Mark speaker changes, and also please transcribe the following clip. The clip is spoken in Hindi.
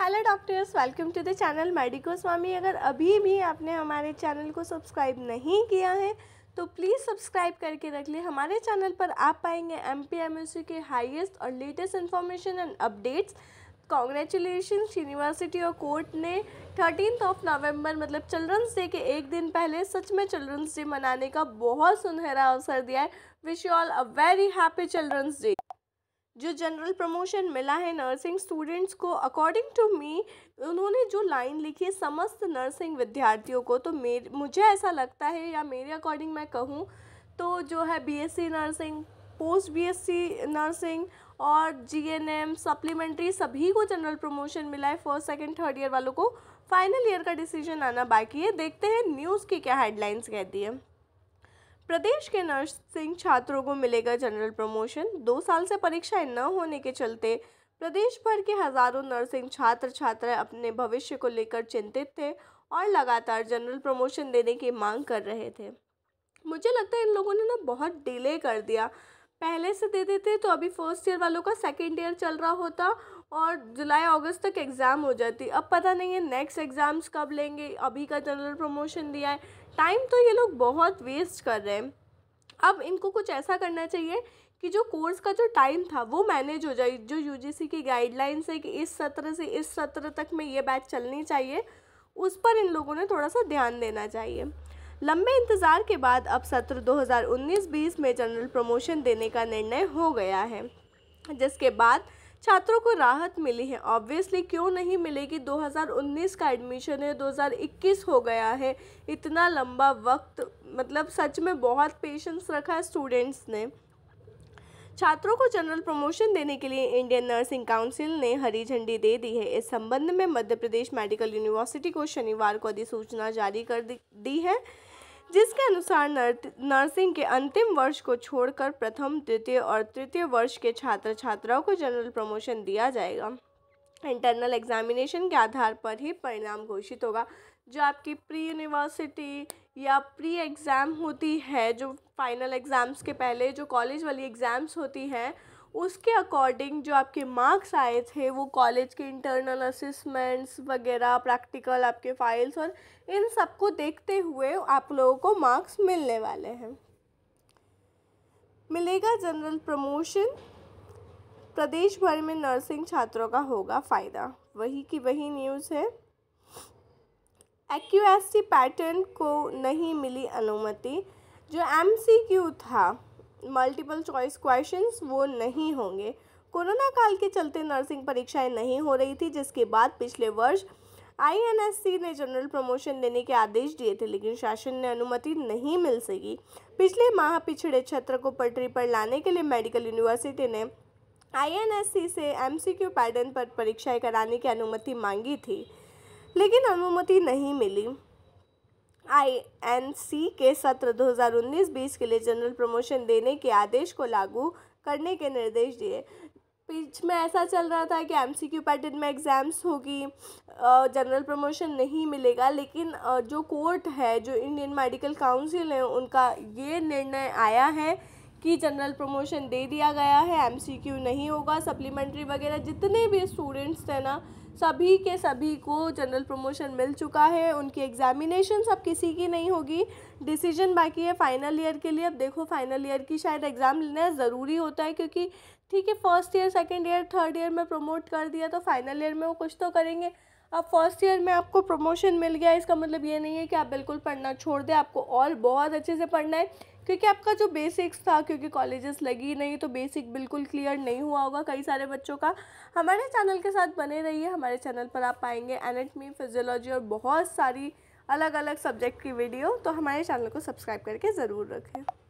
Speaker 1: hello doctors welcome to the channel medico Swami अगर अभी भी आपने हमारे चैनल को सब्सक्राइब नहीं किया है तो प्लीज़ सब्सक्राइब करके रख ले हमारे चैनल पर आप पाएंगे एम पी के हाईएस्ट और latest information and updates congratulation university और कोर्ट ने थर्टीन ऑफ नवंबर मतलब चिल्ड्रंस डे के एक दिन पहले सच में चिल्ड्रंस डे मनाने का बहुत सुनहरा अवसर दिया है wish you all a very happy children's day जो जनरल प्रमोशन मिला है नर्सिंग स्टूडेंट्स को अकॉर्डिंग टू मी उन्होंने जो लाइन लिखी है समस्त नर्सिंग विद्यार्थियों को तो मेरे मुझे ऐसा लगता है या मेरे अकॉर्डिंग मैं कहूँ तो जो है BSc nursing post BSc nursing और जीएनएम सप्लीमेंट्री सभी को जनरल प्रमोशन मिला है फर्स्ट सेकेंड थर्ड ईयर वालों को फाइनल ईयर का डिसीजन आना बाकी है देखते हैं न्यूज़ की क्या हेडलाइंस कहती है प्रदेश के नर्सिंग छात्रों को मिलेगा जनरल प्रमोशन दो साल से परीक्षाएं न होने के चलते प्रदेश भर के हजारों नर्सिंग छात्र छात्राएं अपने भविष्य को लेकर चिंतित थे और लगातार जनरल प्रमोशन देने की मांग कर रहे थे मुझे लगता है इन लोगों ने ना बहुत डिले कर दिया पहले से दे देते तो अभी फर्स्ट ईयर वालों का सेकेंड ईयर चल रहा होता और जुलाई अगस्त तक एग्ज़ाम हो जाती अब पता नहीं है नेक्स्ट एग्ज़ाम्स कब लेंगे अभी का जनरल प्रमोशन दिया है टाइम तो ये लोग बहुत वेस्ट कर रहे हैं अब इनको कुछ ऐसा करना चाहिए कि जो कोर्स का जो टाइम था वो मैनेज हो जाए जो यूजीसी की गाइडलाइंस है कि इस सत्र से इस सत्र तक में ये बैच चलनी चाहिए उस पर इन लोगों ने थोड़ा सा ध्यान देना चाहिए लंबे इंतज़ार के बाद अब सत्र 2019-20 में जनरल प्रमोशन देने का निर्णय हो गया है जिसके बाद छात्रों को राहत मिली है ऑब्वियसली क्यों नहीं मिलेगी 2019 का एडमिशन है 2021 हो गया है इतना लंबा वक्त मतलब सच में बहुत पेशेंस रखा है स्टूडेंट्स ने छात्रों को जनरल प्रमोशन देने के लिए इंडियन नर्सिंग काउंसिल ने हरी झंडी दे दी है इस संबंध में मध्य प्रदेश मेडिकल यूनिवर्सिटी को शनिवार को अधिसूचना जारी कर दी है जिसके अनुसार नर्सिंग के अंतिम वर्ष को छोड़कर प्रथम द्वितीय और तृतीय वर्ष के छात्र छात्राओं को जनरल प्रमोशन दिया जाएगा इंटरनल एग्जामिनेशन के आधार पर ही परिणाम घोषित होगा जो आपकी प्री यूनिवर्सिटी या प्री एग्ज़ाम होती है जो फाइनल एग्ज़ाम्स के पहले जो कॉलेज वाली एग्ज़ाम्स होती हैं उसके अकॉर्डिंग जो आपके मार्क्स आए थे वो कॉलेज के इंटरनल असमेंट्स वगैरह प्रैक्टिकल आपके फाइल्स और इन सब को देखते हुए आप लोगों को मार्क्स मिलने वाले हैं मिलेगा जनरल प्रमोशन प्रदेश भर में नर्सिंग छात्रों का होगा फ़ायदा वही की वही न्यूज़ है एक्यूएससी पैटर्न को नहीं मिली अनुमति जो एमसीक्यू था मल्टीपल चॉइस क्वेश्चंस वो नहीं होंगे कोरोना काल के चलते नर्सिंग परीक्षाएं नहीं हो रही थी जिसके बाद पिछले वर्ष आईएनएससी ने जनरल प्रमोशन देने के आदेश दिए थे लेकिन शासन ने अनुमति नहीं मिल सकी पिछले माह पिछड़े क्षेत्र को पटरी पर लाने के लिए मेडिकल यूनिवर्सिटी ने आईएनएससी से एमसीक्यू पैटर्न पर परीक्षाएं कराने की अनुमति मांगी थी लेकिन अनुमति नहीं मिली आईएनसी के सत्र 2019-20 के लिए जनरल प्रमोशन देने के आदेश को लागू करने के निर्देश दिए पीछ में ऐसा चल रहा था कि एम सी क्यू पैटर्न में एग्ज़ाम्स होगी जनरल प्रमोशन नहीं मिलेगा लेकिन जो कोर्ट है जो इंडियन मेडिकल काउंसिल है उनका ये निर्णय आया है कि जनरल प्रमोशन दे दिया गया है एमसीक्यू नहीं होगा सप्लीमेंट्री वगैरह जितने भी स्टूडेंट्स थे ना सभी के सभी को जनरल प्रमोशन मिल चुका है उनकी एग्जामिनेशन अब किसी की नहीं होगी डिसीजन बाकी है फाइनल ईयर के लिए अब देखो फाइनल ईयर की शायद एग्ज़ाम लेना ज़रूरी होता है क्योंकि ठीक है first year second year third year में प्रमोट कर दिया तो फाइनल ईयर में वो कुछ तो करेंगे अब फर्स्ट ईयर में आपको प्रमोशन मिल गया इसका मतलब ये नहीं है कि आप बिल्कुल पढ़ना छोड़ दें आपको और बहुत अच्छे से पढ़ना है क्योंकि आपका जो बेसिक्स था क्योंकि कॉलेजेस लगी नहीं तो बेसिक बिल्कुल क्लियर नहीं हुआ होगा कई सारे बच्चों का हमारे चैनल के साथ बने रहिए हमारे चैनल पर आप पाएंगे एनेटमी फिजियोलॉजी और बहुत सारी अलग अलग सब्जेक्ट की वीडियो तो हमारे चैनल को सब्सक्राइब करके ज़रूर रखें